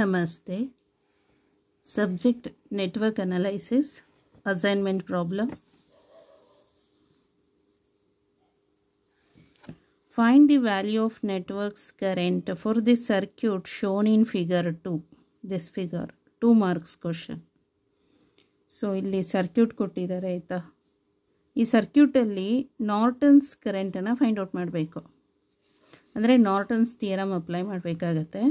ನಮಸ್ತೆ subject network analysis assignment problem find the value of networks current for this circuit shown in figure to this figure two marks question so ಇಲ್ಲಿ circuit ಕೊಟ್ಟಿದ್ದಾರೆ ಆಯಿತಾ ಈ ಸರ್ಕ್ಯೂಟಲ್ಲಿ ನಾರ್ಟನ್ಸ್ ಕರೆಂಟನ್ನು find out ಮಾಡಬೇಕು ಅಂದರೆ Norton's theorem apply ಮಾಡಬೇಕಾಗತ್ತೆ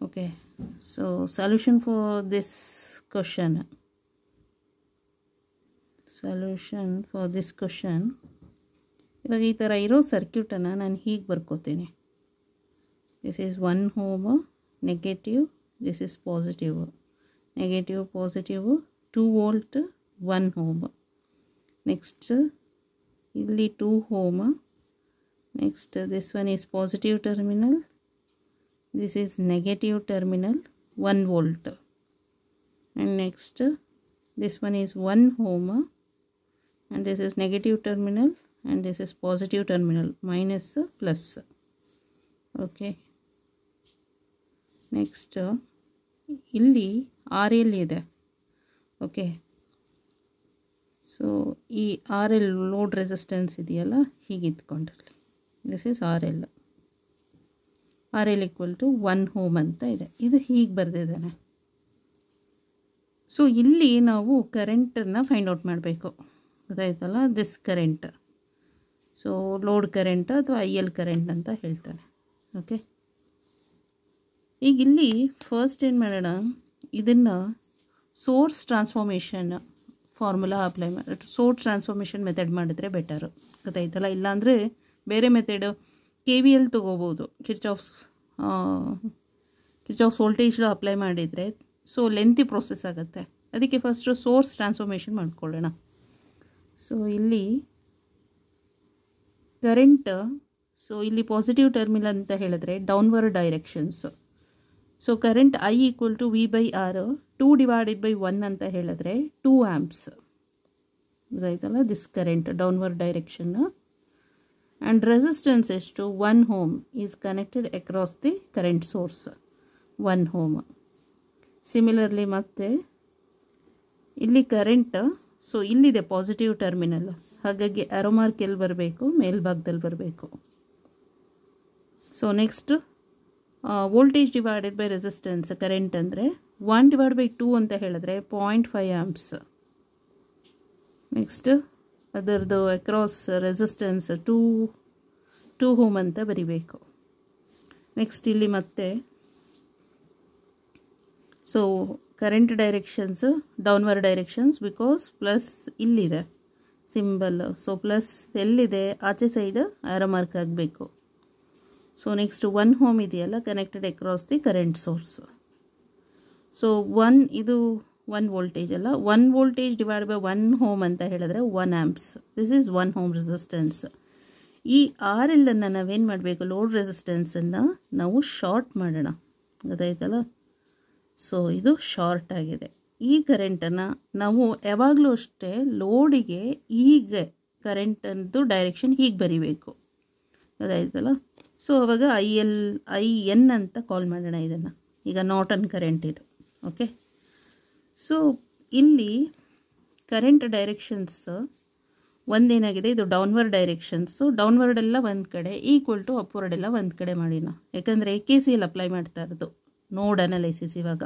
okay so solution for this question solution for this question ಇವಾಗ ಈ ಥರ ಇರೋ ಸರ್ಕ್ಯೂಟನ್ನು ನಾನು ಹೀಗೆ ಬರ್ಕೋತೀನಿ this is one ohm negative this is positive negative positive two volt one ohm next ಇಲ್ಲಿ two ohm next this one is positive terminal this is negative terminal 1 volt and next this one is 1 ohm and this is negative terminal and this is positive terminal minus plus okay Next, illi rl ide Okay, so ee rl load resistance idiyala resistance This this RL. rl R L equal to one ohm ಅಂತ ಇದೆ ಇದು ಹೀಗೆ ಬರೆದಿದ್ದಾನೆ so ಇಲ್ಲಿ ನಾವು ಕರೆಂಟನ್ನು find out ಮಾಡಬೇಕು ಗೊತ್ತಾಯ್ತಲ್ಲ this current so load current ಅಥವಾ ಐ ಎಲ್ ಕರೆಂಟ್ ಅಂತ ಹೇಳ್ತಾನೆ ಓಕೆ ಈಗ ಇಲ್ಲಿ ಫಸ್ಟ್ ಏನು ಮಾಡೋಣ ಇದನ್ನು ಸೋರ್ಸ್ ಟ್ರಾನ್ಸ್ಫಾರ್ಮೇಷನ್ ಫಾರ್ಮುಲಾ ಅಪ್ಲೈ ಮಾಡಿ ಸೋರ್ಸ್ ಟ್ರಾನ್ಸ್ಫಾರ್ಮೇಷನ್ ಮೆಥಡ್ ಮಾಡಿದ್ರೆ ಬೆಟರು ಗೊತ್ತಾಯ್ತಲ್ಲ ಇಲ್ಲಾಂದರೆ ಬೇರೆ ಮೆಥಡು ಕೆ ವಿ ಎಲ್ ತೊಗೋಬೋದು Kirchhoff Kirchhoff voltage apply ಮಾಡಿದರೆ ಸೊ ಲೆಂತಿ ಪ್ರೊಸೆಸ್ ಆಗುತ್ತೆ ಅದಕ್ಕೆ ಫಸ್ಟು ಸೋರ್ಸ್ ಟ್ರಾನ್ಸ್ಫಾರ್ಮೇಷನ್ ಮಾಡ್ಕೊಳ್ಳೋಣ ಸೊ ಇಲ್ಲಿ ಕರೆಂಟ್ ಸೊ ಇಲ್ಲಿ ಪಾಸಿಟಿವ್ ಟರ್ಮಿನಲ್ ಅಂತ ಹೇಳಿದ್ರೆ downward directions so current I equal to V by R two divided by one ಅಂತ ಹೇಳಿದ್ರೆ ಟೂ ಆ್ಯಂಪ್ಸ್ ಇದಾಯ್ತಲ್ಲ this current downward direction and resistance ಎಷ್ಟು one ohm is connected across the current source one ohm similarly ಮತ್ತೆ ಇಲ್ಲಿ current so ಇಲ್ಲಿದೆ positive terminal ಹಾಗಾಗಿ arrow mark ಎಲ್ಲಿ ಬರಬೇಕು ಮೇಲ್ಭಾಗದಲ್ಲಿ ಬರಬೇಕು so next voltage divided by resistance current ಅಂದರೆ ಒನ್ ಡಿವೈಡ್ ಬೈ ಟೂ ಅಂತ ಹೇಳಿದ್ರೆ ಪಾಯಿಂಟ್ ಫೈವ್ ಆ್ಯಂಪ್ಸ್ ನೆಕ್ಸ್ಟ್ ಅದರದ್ದು across resistance two two ohm ಅಂತ ಬರಿಬೇಕು ನೆಕ್ಸ್ಟ್ ಇಲ್ಲಿ ಮತ್ತೆ so current directions downward directions because plus ಇಲ್ಲಿದೆ ಸಿಂಬಲ್ ಸೊ ಪ್ಲಸ್ ಎಲ್ಲಿದೆ ಆಚೆ ಸೈಡ್ ಆ್ಯರೋ ಮಾರ್ಕ್ ಆಗಬೇಕು ಸೊ ನೆಕ್ಸ್ಟ್ ಒನ್ ಹೋಮ್ ಇದೆಯಲ್ಲ connected across the current source so one ಇದು ಒನ್ ವೋಲ್ಟೇಜ್ ಅಲ್ಲ one voltage divide by one ohm ಅಂತ ಹೇಳಿದ್ರೆ one amps this is one ohm resistance ಈ R L ಅನ್ನು ನಾವೇನು ಮಾಡಬೇಕು ಲೋಡ್ ರೆಸಿಸ್ಟೆನ್ಸನ್ನು ನಾವು ಶಾರ್ಟ್ ಮಾಡೋಣ ಗೊತ್ತಾಯ್ತಲ್ಲ ಸೊ ಇದು ಶಾರ್ಟ್ ಆಗಿದೆ ಈ ಕರೆಂಟನ್ನು ನಾವು ಯಾವಾಗಲೂ ಅಷ್ಟೇ ಲೋಡಿಗೆ ಈಗ ಕರೆಂಟಂದು ಡೈರೆಕ್ಷನ್ ಹೀಗೆ ಬರಿಬೇಕು ಗೊತ್ತಾಯ್ತಲ್ಲ ಸೊ ಅವಾಗ ಐ ಎಲ್ ಐ ಎನ್ ಅಂತ ಕಾಲ್ ಮಾಡೋಣ ಇದನ್ನು ಈಗ ನಾಟನ್ ಕರೆಂಟ್ ಇದು ಓಕೆ ಸೊ ಇಲ್ಲಿ ಕರೆಂಟ್ ಡೈರೆಕ್ಷನ್ಸ್ ಒಂದೇನಾಗಿದೆ ಇದು ಡೌನ್ವರ್ಡ್ ಡೈರೆಕ್ಷನ್ಸು ಡೌನ್ವರ್ಡ್ ಎಲ್ಲ ಒಂದು ಕಡೆ ಈಕ್ವಲ್ ಟು ಅಪ್ವರ್ಡ್ ಎಲ್ಲ ಒಂದು ಕಡೆ ಮಾಡಿ ನಾವು ಯಾಕಂದರೆ ಕೆ ಸಿ ಎಲ್ ಅಪ್ಲೈ ಮಾಡ್ತಾ ಇರೋದು ನೋಡ್ ಅನಾಲೈಸಿಸ್ ಇವಾಗ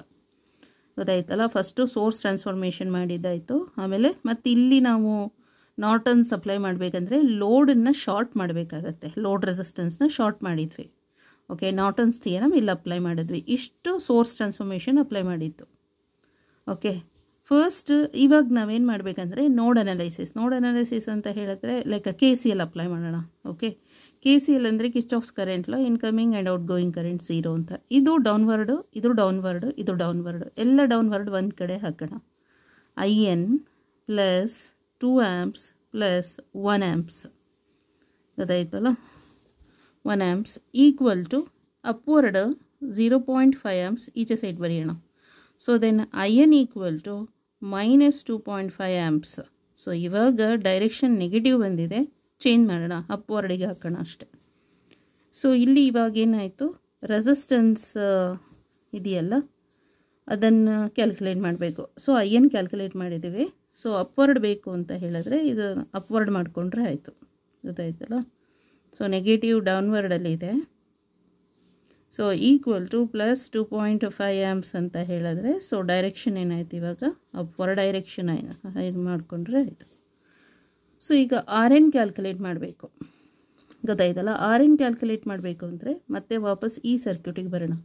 ಗೊತ್ತಾಯ್ತಲ್ಲ ಫಸ್ಟು ಸೋರ್ಸ್ ಟ್ರಾನ್ಸ್ಫಾರ್ಮೇಷನ್ ಮಾಡಿದ್ದಾಯಿತು ಆಮೇಲೆ ಮತ್ತು ಇಲ್ಲಿ ನಾವು ನಾಟನ್ ಸಪ್ಲೈ ಮಾಡಬೇಕಂದ್ರೆ ಲೋಡನ್ನು ಶಾರ್ಟ್ ಮಾಡಬೇಕಾಗತ್ತೆ ಲೋಡ್ ರೆಸಿಸ್ಟೆನ್ಸ್ನ ಶಾರ್ಟ್ ಮಾಡಿದ್ವಿ ಓಕೆ ನಾಟನ್ಸ್ ಥಿಯರಮ್ ಇಲ್ಲಿ ಅಪ್ಲೈ ಮಾಡಿದ್ವಿ ಇಷ್ಟು ಸೋರ್ಸ್ ಟ್ರಾನ್ಸ್ಫಾರ್ಮೇಷನ್ ಅಪ್ಲೈ ಮಾಡಿತ್ತು ಓಕೆ ಫಸ್ಟ್ ಇವಾಗ ನಾವೇನು ಮಾಡಬೇಕಂದ್ರೆ ನೋಡ್ ಅನಲೈಸಿಸ್ ನೋಡ್ ಅನಲೈಸಿಸ್ ಅಂತ ಹೇಳಿದ್ರೆ like K C L apply ಮಾಡೋಣ ಓಕೆ ಕೆ ಸಿ ಎಲ್ ಅಂದರೆ Kirchhoff's current incoming and outgoing current zero ಅಂತ ಇದು ಡೌನ್ವರ್ಡು ಇದು ಡೌನ್ವರ್ಡು ಇದು ಡೌನ್ವರ್ಡು ಎಲ್ಲ ಡೌನ್ವರ್ಡ್ ಒಂದು ಕಡೆ ಹಾಕೋಣ I N plus two amps plus one amps ಗೊತ್ತಾಯ್ತಲ್ಲ one amps equal to upward zero point five amps ಈಚೆ ಸೈಡ್ ಬರೆಯೋಣ so then I N equal to minus two point five amps so ಇವಾಗ direction negative ಬಂದಿದೆ change ಮಾಡೋಣ ಅಪ್ವರ್ಡಿಗೆ ಹಾಕೋಣ ಅಷ್ಟೆ so ಇಲ್ಲಿ ಇವಾಗ ಏನಾಯಿತು ರೆಸಿಸ್ಟೆನ್ಸ್ ಇದೆಯಲ್ಲ ಅದನ್ನು ಕ್ಯಾಲ್ಕುಲೇಟ್ ಮಾಡಬೇಕು ಸೊ ಐ ಎನ್ ಕ್ಯಾಲ್ಕುಲೇಟ್ ಮಾಡಿದ್ದೀವಿ ಸೊ ಅಪ್ವರ್ಡ್ ಬೇಕು ಅಂತ ಹೇಳಿದ್ರೆ ಇದು ಅಪ್ವರ್ಡ್ ಮಾಡಿಕೊಂಡ್ರೆ ಆಯಿತು ಗೊತ್ತಾಯ್ತಲ್ಲ ಸೊ ನೆಗೆಟಿವ್ ಡೌನ್ವರ್ಡಲ್ಲಿ ಇದೆ so equal to plus two point five amps ಅಂತ ಹೇಳಿದ್ರೆ ಸೊ ಡೈರೆಕ್ಷನ್ ಏನಾಯ್ತು ಇವಾಗ ಪರ್ ಡೈರೆಕ್ಷನ್ ಇದು ಮಾಡಿಕೊಂಡ್ರೆ ಆಯಿತು ಸೊ ಈಗ ಆರ್ ಎನ್ ಕ್ಯಾಲ್ಕುಲೇಟ್ ಮಾಡಬೇಕು ಗೊತ್ತಾಯ್ತಲ್ಲ ಆರ್ ಎನ್ ಕ್ಯಾಲ್ಕುಲೇಟ್ ಮಾಡಬೇಕು ಅಂದರೆ ಮತ್ತೆ ವಾಪಸ್ ಈ ಸರ್ಕ್ಯೂಟಿಗೆ ಬರೋಣ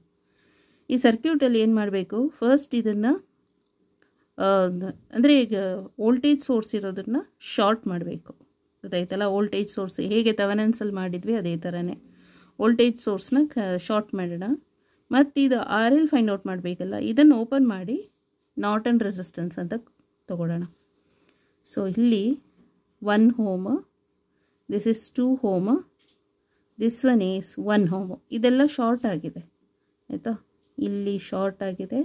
ಈ ಸರ್ಕ್ಯೂಟಲ್ಲಿ ಏನು ಮಾಡಬೇಕು ಫಸ್ಟ್ ಇದನ್ನು ಅಂದರೆ ಈಗ ವೋಲ್ಟೇಜ್ ಸೋರ್ಸ್ ಇರೋದನ್ನು ಶಾರ್ಟ್ ಮಾಡಬೇಕು ಗೊತ್ತಾಯ್ತಲ್ಲ ವೋಲ್ಟೇಜ್ ಸೋರ್ಸ್ ಹೇಗೆ ತವನನ್ಸಲ್ಲಿ ಮಾಡಿದ್ವಿ ಅದೇ ಥರನೇ ವೋಲ್ಟೇಜ್ ಸೋರ್ಸ್ನ ಕ ಶಾರ್ಟ್ ಮಾಡೋಣ ಮತ್ತು ಇದು ಆರ್ ಎಲ್ ಫೈಂಡ್ ಔಟ್ ಮಾಡಬೇಕಲ್ಲ ಇದನ್ನು ಓಪನ್ ಮಾಡಿ ನಾಟನ್ ರೆಸಿಸ್ಟೆನ್ಸ್ ಅಂತ ತಗೊಳ್ಳೋಣ ಸೊ ಇಲ್ಲಿ one ohm this is two ohm this one is one ohm ಇದೆಲ್ಲ ಶಾರ್ಟ್ ಆಗಿದೆ ಆಯಿತಾ ಇಲ್ಲಿ ಶಾರ್ಟ್ ಆಗಿದೆ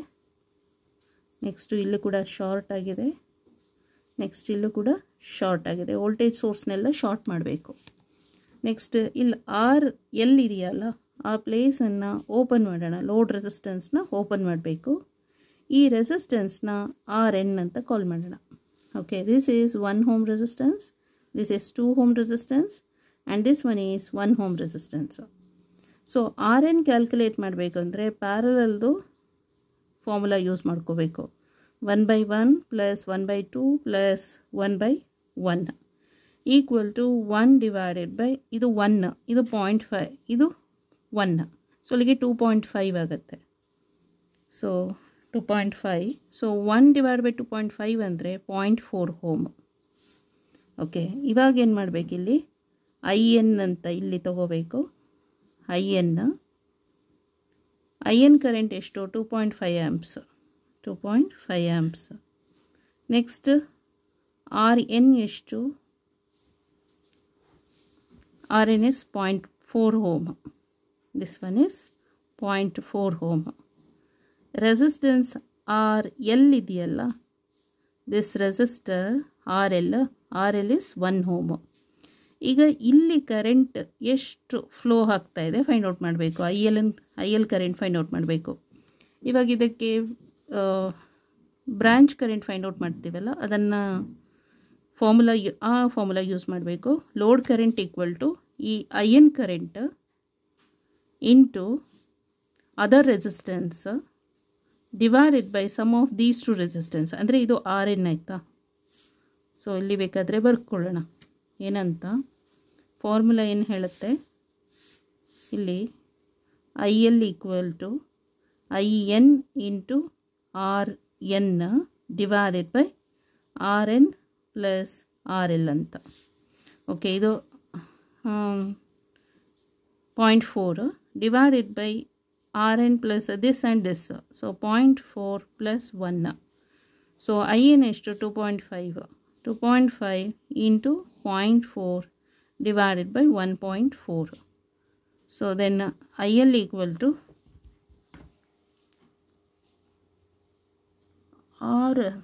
ನೆಕ್ಸ್ಟು ಇಲ್ಲೂ ಕೂಡ ಶಾರ್ಟ್ ಆಗಿದೆ ನೆಕ್ಸ್ಟ್ ಇಲ್ಲೂ ಕೂಡ ಶಾರ್ಟ್ ಆಗಿದೆ ವೋಲ್ಟೇಜ್ ಸೋರ್ಸ್ನೆಲ್ಲ ಶಾರ್ಟ್ ಮಾಡಬೇಕು ನೆಕ್ಸ್ಟ್ ಇಲ್ಲಿ ಆರ್ ಎಲ್ಲಿದೆಯಲ್ಲ ಆ ಪ್ಲೇಸನ್ನು ಓಪನ್ ಮಾಡೋಣ ಲೋಡ್ ರೆಸಿಸ್ಟೆನ್ಸ್ನ ಓಪನ್ ಮಾಡಬೇಕು ಈ ರೆಸಿಸ್ಟೆನ್ಸ್ನ ಆರ್ ಎನ್ ಅಂತ ಕಾಲ್ ಮಾಡೋಣ okay this is one ohm resistance this is two ohm resistance and this one is one ohm resistance so R N calculate ಮಾಡಬೇಕಂದ್ರೆ ಪ್ಯಾರಲಲ್ದು ಫಾರ್ಮುಲಾ ಯೂಸ್ ಮಾಡ್ಕೋಬೇಕು one by one plus one by two plus one by one equal to one divided by ಇದು one ಇದು point five ಇದು one so ಅಲ್ಲಿಗೆ two point five ಆಗುತ್ತೆ so two point five so one divide by two point five ಅಂದರೆ point four ohm okay ಇವಾಗ ಏನು ಮಾಡಬೇಕು ಇಲ್ಲಿ ಐ ಎನ್ ಅಂತ ಇಲ್ಲಿ ತೊಗೋಬೇಕು I N I N current ಎಷ್ಟು two point five amps two point five amps next R N ಎಷ್ಟು RN is 0.4 ohm. This one is 0.4 ohm. Resistance RL ಇದೆಯಲ್ಲ this resistor R L R L is one ohm ಈಗ ಇಲ್ಲಿ current ಎಷ್ಟು flow ಆಗ್ತಾ ಇದೆ find out ಮಾಡಬೇಕು I L ಎನ್ I L current find out ಮಾಡಬೇಕು ಇವಾಗ ಇದಕ್ಕೆ ಬ್ರಾಂಚ್ ಕರೆಂಟ್ ಫೈಂಡ್ ಔಟ್ ಮಾಡ್ತೀವಲ್ಲ ಅದನ್ನು ಫಾರ್ಮುಲಾ ಆ ಫಾರ್ಮುಲಾ ಯೂಸ್ ಮಾಡಬೇಕು ಲೋಡ್ ಕರೆಂಟ್ ಈಕ್ವಲ್ ಟು ಈ I N current into other resistance divided by sum of these two resistance ಅಂದರೆ ಇದು ಆರ್ ಎನ್ ಆಯಿತಾ ಸೊ ಇಲ್ಲಿ ಬೇಕಾದರೆ ಬರ್ಕೊಳ್ಳೋಣ ಏನಂತ ಫಾರ್ಮುಲಾ ಏನು ಹೇಳುತ್ತೆ ಇಲ್ಲಿ I L equal to I N into R N divided by R N plus R L ಅಂತ ಓಕೆ ಇದು um, 0.4 uh, divided by Rn plus this and this. Uh. so 0.4 plus 1. Uh. So In is to 2.5. 2.5 into 0.4 divided by 1.4. So then IL equal to R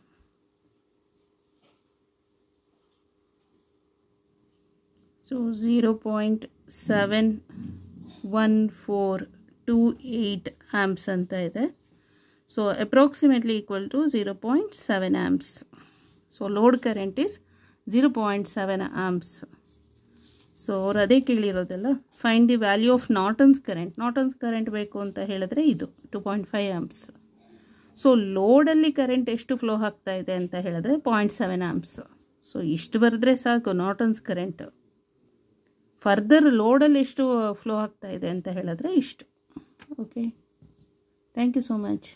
so zero point one four two eight amps ಅಂತ ಇದೆ so approximately equal to zero point seven amps so load current is zero point seven amps so ಅವ್ರು ಅದೇ ಕೇಳಿರೋದಲ್ಲ find the value of Norton's current Norton's current ಬೇಕು ಅಂತ ಹೇಳಿದ್ರೆ ಇದು two point five amps so ಲೋಡಲ್ಲಿ ಕರೆಂಟ್ ಎಷ್ಟು flow ಆಗ್ತಾ ಇದೆ ಅಂತ ಹೇಳಿದ್ರೆ ಪಾಯಿಂಟ್ ಸೆವೆನ್ ಆ್ಯಮ್ಸ್ ಸೊ ಇಷ್ಟು ಬರೆದ್ರೆ ಸಾಕು ನಾಟನ್ಸ್ ಕರೆಂಟ್ ಫರ್ದರ್ ಲೋಡಲ್ಲಿ ಎಷ್ಟು ಫ್ಲೋ ಆಗ್ತಾ ಇದೆ ಅಂತ ಹೇಳಿದ್ರೆ ಇಷ್ಟು okay thank you so much